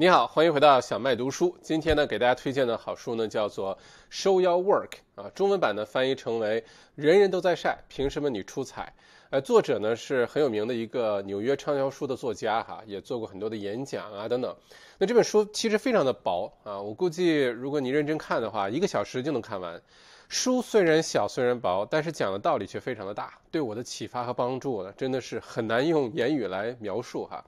你好，欢迎回到小麦读书。今天呢，给大家推荐的好书呢，叫做《Show Your Work》啊，中文版呢翻译成为“人人都在晒，凭什么你出彩”。呃，作者呢是很有名的一个纽约畅销书的作家哈，也做过很多的演讲啊等等。那这本书其实非常的薄啊，我估计如果你认真看的话，一个小时就能看完。书虽然小，虽然薄，但是讲的道理却非常的大，对我的启发和帮助呢，真的是很难用言语来描述哈。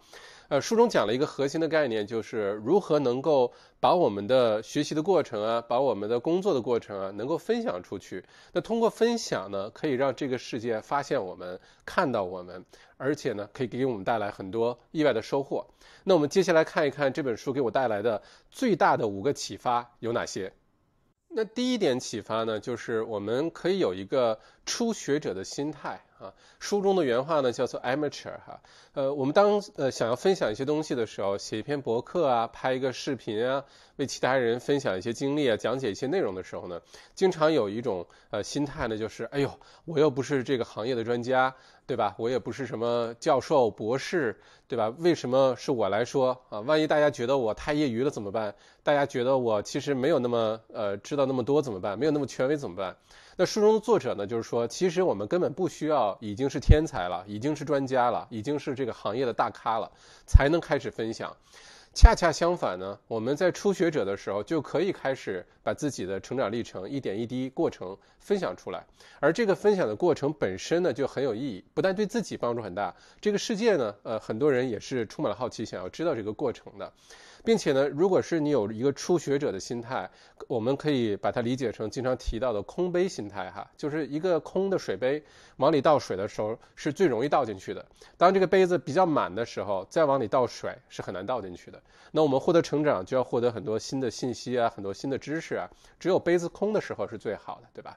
呃，书中讲了一个核心的概念，就是如何能够把我们的学习的过程啊，把我们的工作的过程啊，能够分享出去。那通过分享呢，可以让这个世界发现我们，看到我们，而且呢，可以给我们带来很多意外的收获。那我们接下来看一看这本书给我带来的最大的五个启发有哪些。那第一点启发呢，就是我们可以有一个初学者的心态。啊，书中的原话呢叫做 amateur 哈，呃，我们当呃想要分享一些东西的时候，写一篇博客啊，拍一个视频啊，为其他人分享一些经历啊，讲解一些内容的时候呢，经常有一种呃心态呢，就是哎呦，我又不是这个行业的专家，对吧？我也不是什么教授、博士，对吧？为什么是我来说啊？万一大家觉得我太业余了怎么办？大家觉得我其实没有那么呃知道那么多怎么办？没有那么权威怎么办？那书中的作者呢？就是说，其实我们根本不需要已经是天才了，已经是专家了，已经是这个行业的大咖了，才能开始分享。恰恰相反呢，我们在初学者的时候就可以开始把自己的成长历程一点一滴过程分享出来，而这个分享的过程本身呢就很有意义，不但对自己帮助很大，这个世界呢，呃，很多人也是充满了好奇，想要知道这个过程的，并且呢，如果是你有一个初学者的心态，我们可以把它理解成经常提到的空杯心态哈，就是一个空的水杯，往里倒水的时候是最容易倒进去的，当这个杯子比较满的时候，再往里倒水是很难倒进去的。那我们获得成长，就要获得很多新的信息啊，很多新的知识啊。只有杯子空的时候是最好的，对吧？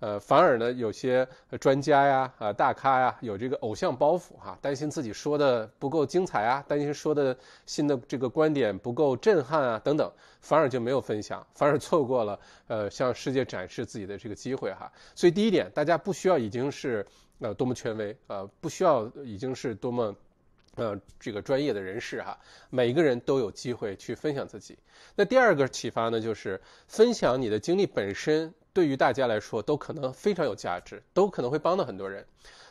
呃，反而呢，有些专家呀，啊大咖呀，有这个偶像包袱哈，担心自己说的不够精彩啊，担心说的新的这个观点不够震撼啊，等等，反而就没有分享，反而错过了呃向世界展示自己的这个机会哈。所以第一点，大家不需要已经是呃，多么权威呃，不需要已经是多么。呃，这个专业的人士哈，每个人都有机会去分享自己。那第二个启发呢，就是分享你的经历本身，对于大家来说都可能非常有价值，都可能会帮到很多人。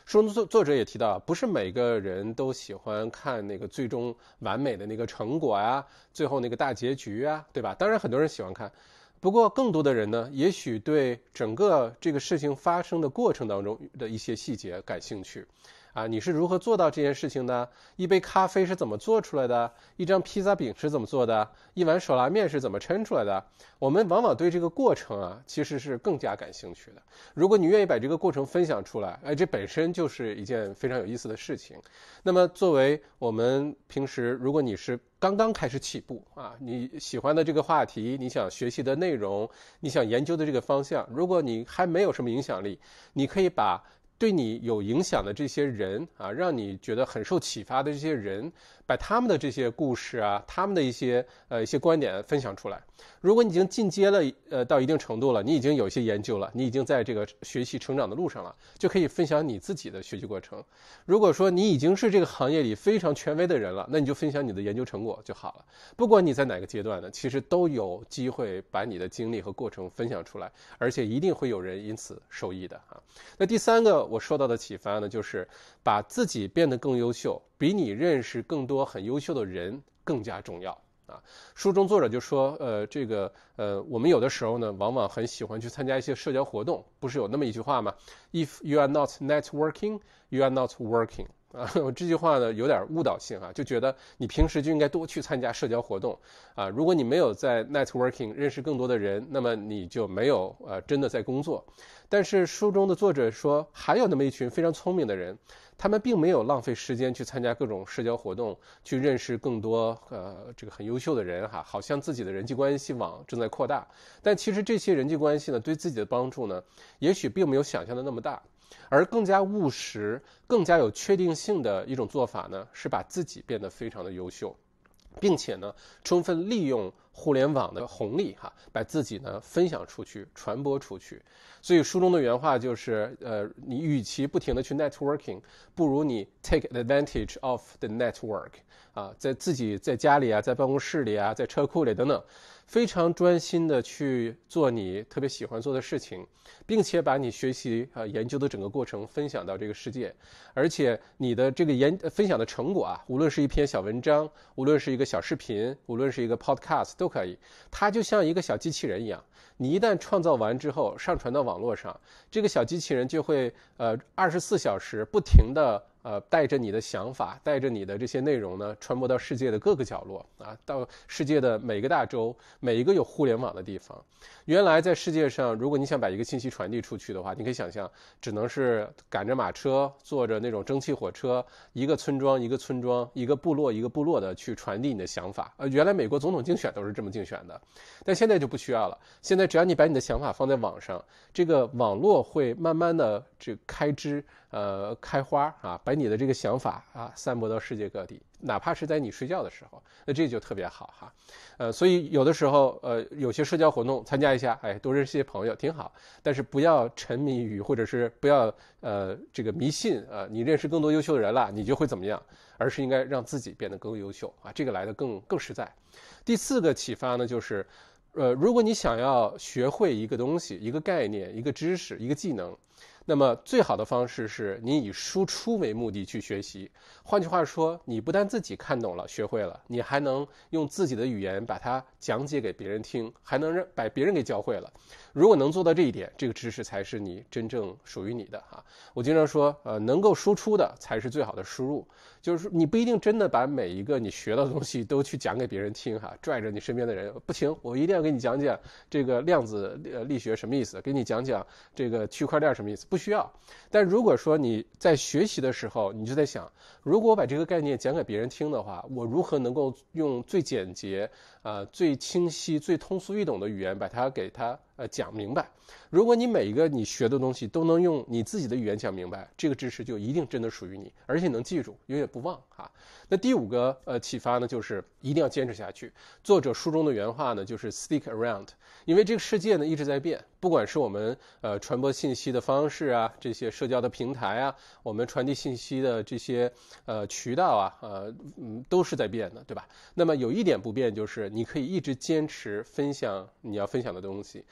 书作作者也提到，不是每个人都喜欢看那个最终完美的那个成果啊，最后那个大结局啊，对吧？当然，很多人喜欢看，不过更多的人呢，也许对整个这个事情发生的过程当中的一些细节感兴趣。啊，你是如何做到这件事情的？一杯咖啡是怎么做出来的？一张披萨饼是怎么做的？一碗手拉面是怎么抻出来的？我们往往对这个过程啊，其实是更加感兴趣的。如果你愿意把这个过程分享出来，哎，这本身就是一件非常有意思的事情。那么，作为我们平时，如果你是刚刚开始起步啊，你喜欢的这个话题，你想学习的内容，你想研究的这个方向，如果你还没有什么影响力，你可以把。对你有影响的这些人啊，让你觉得很受启发的这些人，把他们的这些故事啊，他们的一些呃一些观点分享出来。如果你已经进阶了，呃，到一定程度了，你已经有一些研究了，你已经在这个学习成长的路上了，就可以分享你自己的学习过程。如果说你已经是这个行业里非常权威的人了，那你就分享你的研究成果就好了。不管你在哪个阶段呢，其实都有机会把你的经历和过程分享出来，而且一定会有人因此受益的啊。那第三个。我受到的启发呢，就是把自己变得更优秀，比你认识更多很优秀的人更加重要啊。书中作者就说，呃，这个，呃，我们有的时候呢，往往很喜欢去参加一些社交活动，不是有那么一句话吗？If you are not networking, you are not working。啊，我这句话呢有点误导性啊，就觉得你平时就应该多去参加社交活动啊。如果你没有在 networking 认识更多的人，那么你就没有呃真的在工作。但是书中的作者说，还有那么一群非常聪明的人，他们并没有浪费时间去参加各种社交活动，去认识更多呃这个很优秀的人哈，好像自己的人际关系网正在扩大。但其实这些人际关系呢，对自己的帮助呢，也许并没有想象的那么大。而更加务实、更加有确定性的一种做法呢，是把自己变得非常的优秀，并且呢，充分利用互联网的红利哈，把自己呢分享出去、传播出去。所以书中的原话就是：呃，你与其不停的去 networking，不如你 take advantage of the network。啊，在自己在家里啊，在办公室里啊，在车库里等等。非常专心的去做你特别喜欢做的事情，并且把你学习啊研究的整个过程分享到这个世界，而且你的这个研分享的成果啊，无论是一篇小文章，无论是一个小视频，无论是一个 podcast 都可以，它就像一个小机器人一样，你一旦创造完之后上传到网络上，这个小机器人就会呃二十四小时不停的。呃，带着你的想法，带着你的这些内容呢，传播到世界的各个角落啊，到世界的每个大洲，每一个有互联网的地方。原来在世界上，如果你想把一个信息传递出去的话，你可以想象，只能是赶着马车，坐着那种蒸汽火车，一个村庄一个村庄，一个部落一个部落的去传递你的想法。呃，原来美国总统竞选都是这么竞选的，但现在就不需要了。现在只要你把你的想法放在网上，这个网络会慢慢的这开支。呃，开花啊，把你的这个想法啊，散播到世界各地，哪怕是在你睡觉的时候，那这就特别好哈。呃，所以有的时候，呃，有些社交活动参加一下，哎，多认识些朋友挺好。但是不要沉迷于，或者是不要呃，这个迷信啊。你认识更多优秀的人了，你就会怎么样？而是应该让自己变得更优秀啊。这个来的更更实在。第四个启发呢，就是，呃，如果你想要学会一个东西、一个概念、一个知识、一个技能。那么，最好的方式是你以输出为目的去学习。换句话说，你不但自己看懂了、学会了，你还能用自己的语言把它讲解给别人听，还能让把别人给教会了。如果能做到这一点，这个知识才是你真正属于你的哈。我经常说，呃，能够输出的才是最好的输入。就是说，你不一定真的把每一个你学到的东西都去讲给别人听哈。拽着你身边的人，不行，我一定要给你讲讲这个量子力学什么意思，给你讲讲这个区块链什么意思。不需要。但如果说你在学习的时候，你就在想，如果我把这个概念讲给别人听的话，我如何能够用最简洁？呃，最清晰、最通俗易懂的语言，把它给它呃讲明白。如果你每一个你学的东西都能用你自己的语言讲明白，这个知识就一定真的属于你，而且能记住，永远不忘啊！那第五个呃启发呢，就是一定要坚持下去。作者书中的原话呢，就是 “stick around”，因为这个世界呢一直在变，不管是我们呃传播信息的方式啊，这些社交的平台啊，我们传递信息的这些呃渠道啊，呃嗯都是在变的，对吧？那么有一点不变，就是你可以一直坚持分享你要分享的东西。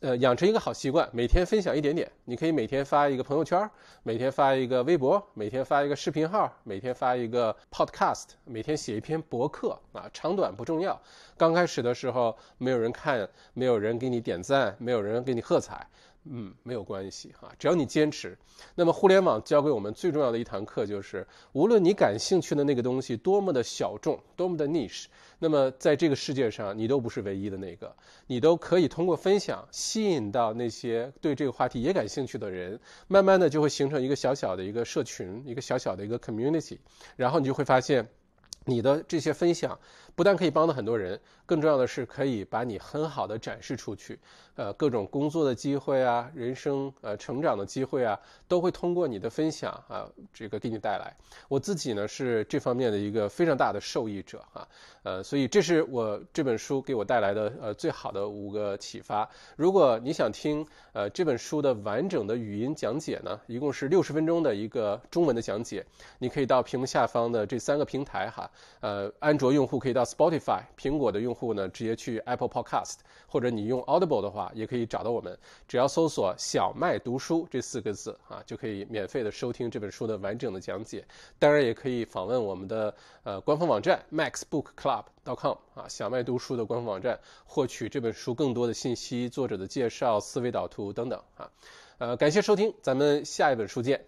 呃，养成一个好习惯，每天分享一点点。你可以每天发一个朋友圈，每天发一个微博，每天发一个视频号，每天发一个 podcast，每天写一篇博客啊，长短不重要。刚开始的时候，没有人看，没有人给你点赞，没有人给你喝彩。嗯，没有关系哈，只要你坚持。那么，互联网教给我们最重要的一堂课就是，无论你感兴趣的那个东西多么的小众，多么的 niche，那么在这个世界上，你都不是唯一的那个，你都可以通过分享吸引到那些对这个话题也感兴趣的人，慢慢的就会形成一个小小的一个社群，一个小小的一个 community，然后你就会发现，你的这些分享不但可以帮到很多人。更重要的是，可以把你很好的展示出去，呃，各种工作的机会啊，人生呃成长的机会啊，都会通过你的分享啊，这个给你带来。我自己呢是这方面的一个非常大的受益者啊，呃，所以这是我这本书给我带来的呃最好的五个启发。如果你想听呃这本书的完整的语音讲解呢，一共是六十分钟的一个中文的讲解，你可以到屏幕下方的这三个平台哈，呃，安卓用户可以到 Spotify，苹果的用。户呢，直接去 Apple Podcast，或者你用 Audible 的话，也可以找到我们。只要搜索“小麦读书”这四个字啊，就可以免费的收听这本书的完整的讲解。当然，也可以访问我们的呃官方网站 maxbookclub.com 啊，小麦读书的官方网站，获取这本书更多的信息、作者的介绍、思维导图等等啊。呃，感谢收听，咱们下一本书见。